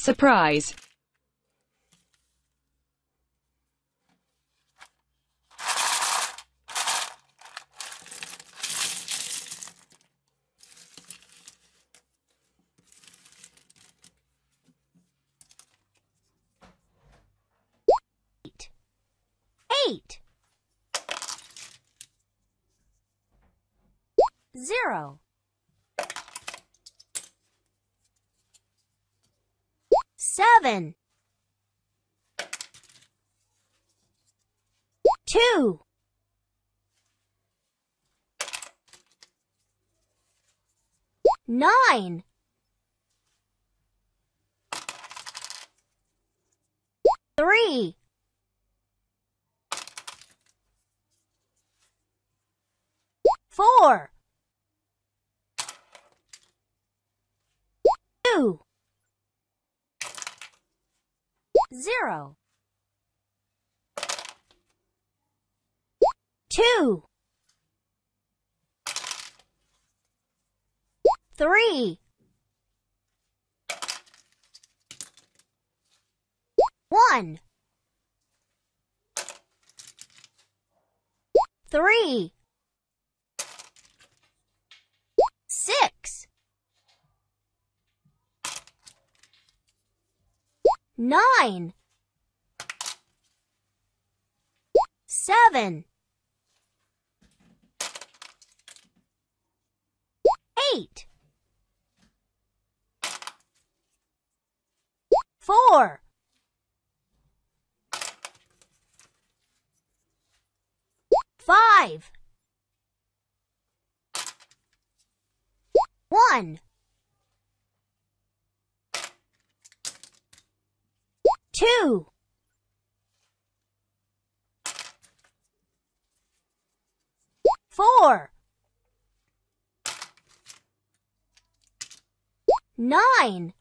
surprise eight. Zero. seven, two, nine, three, four, two, zero. Two. Three. One. Three. nine, seven, eight, four, five, one. two. Four. Nine.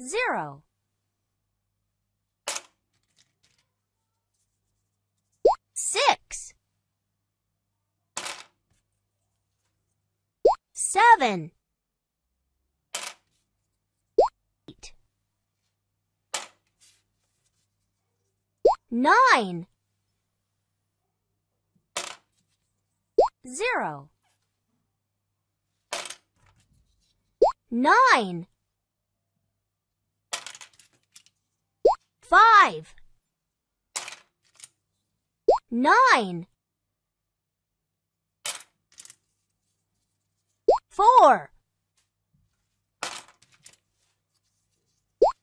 Zero. Six. Seven. nine. Zero. Nine. Five. Nine. Four.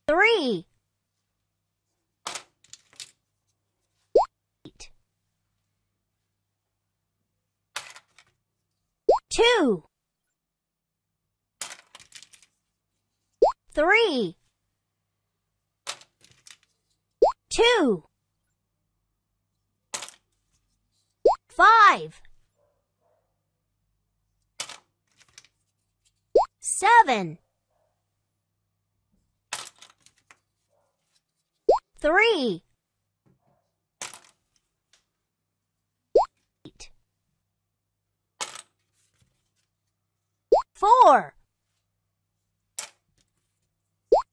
Three. three, two, five, seven, three, eight, four,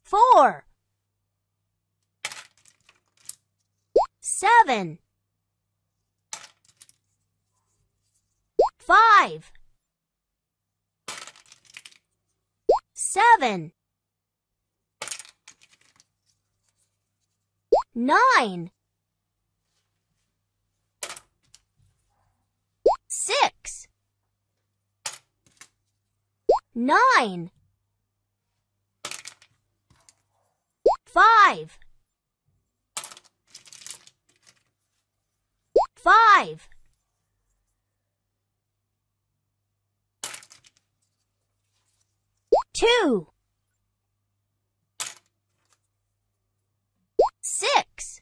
Four. Seven. Seven. Five. Nine. Six. Nine. Five. Five. Two. Six.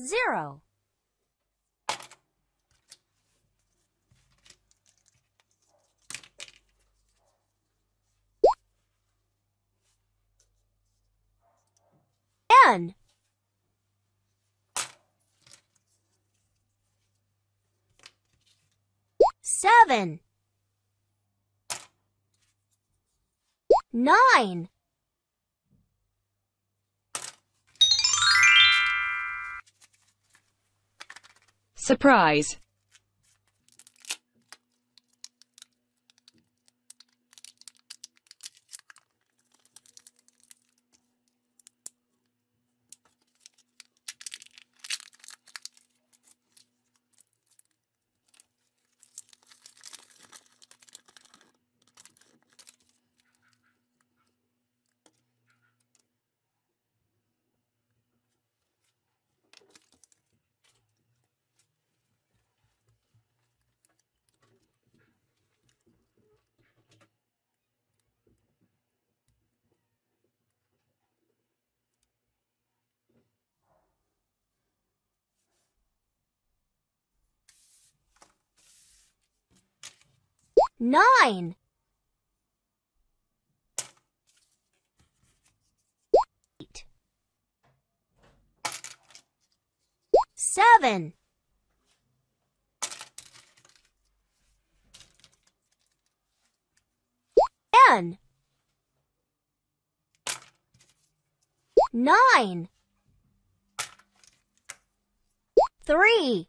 Zero. one. Seven. Nine. Surprise. Nine. Eight. Seven. Ten. Nine. Three.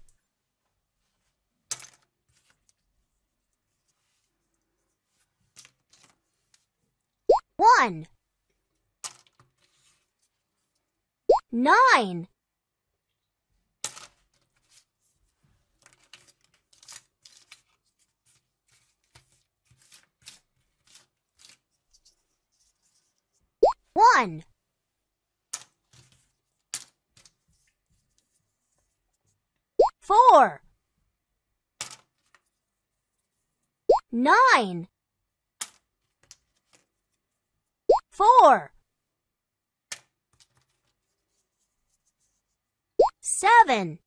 one, nine, one. Four. Nine. four, seven,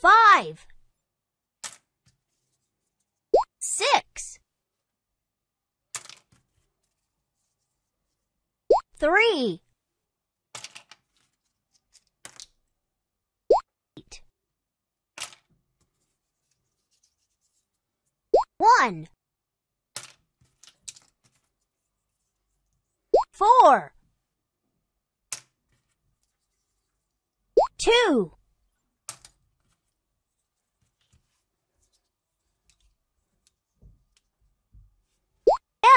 five, six, three, one, four, two,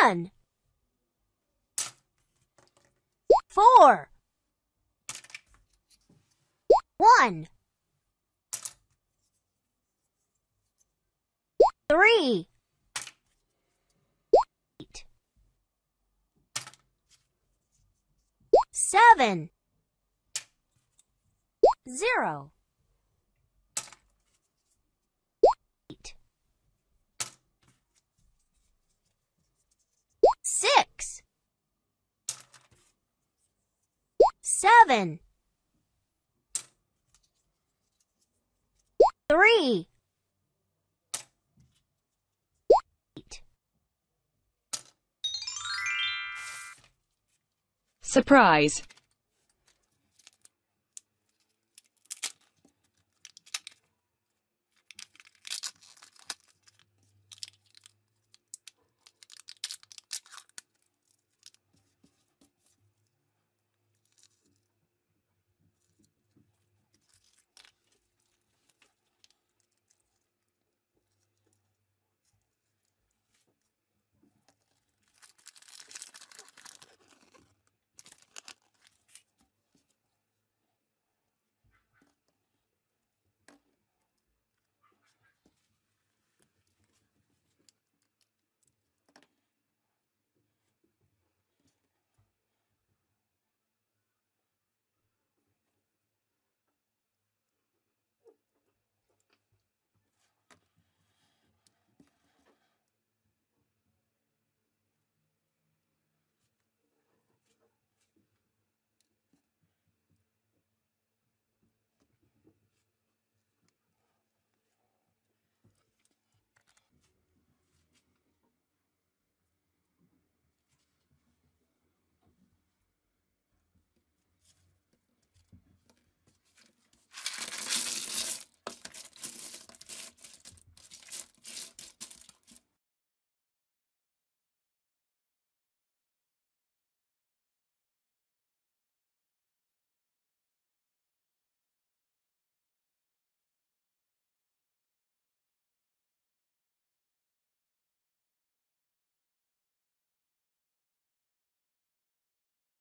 N, four, one, three, seven, zero, eight, six, seven, three, surprise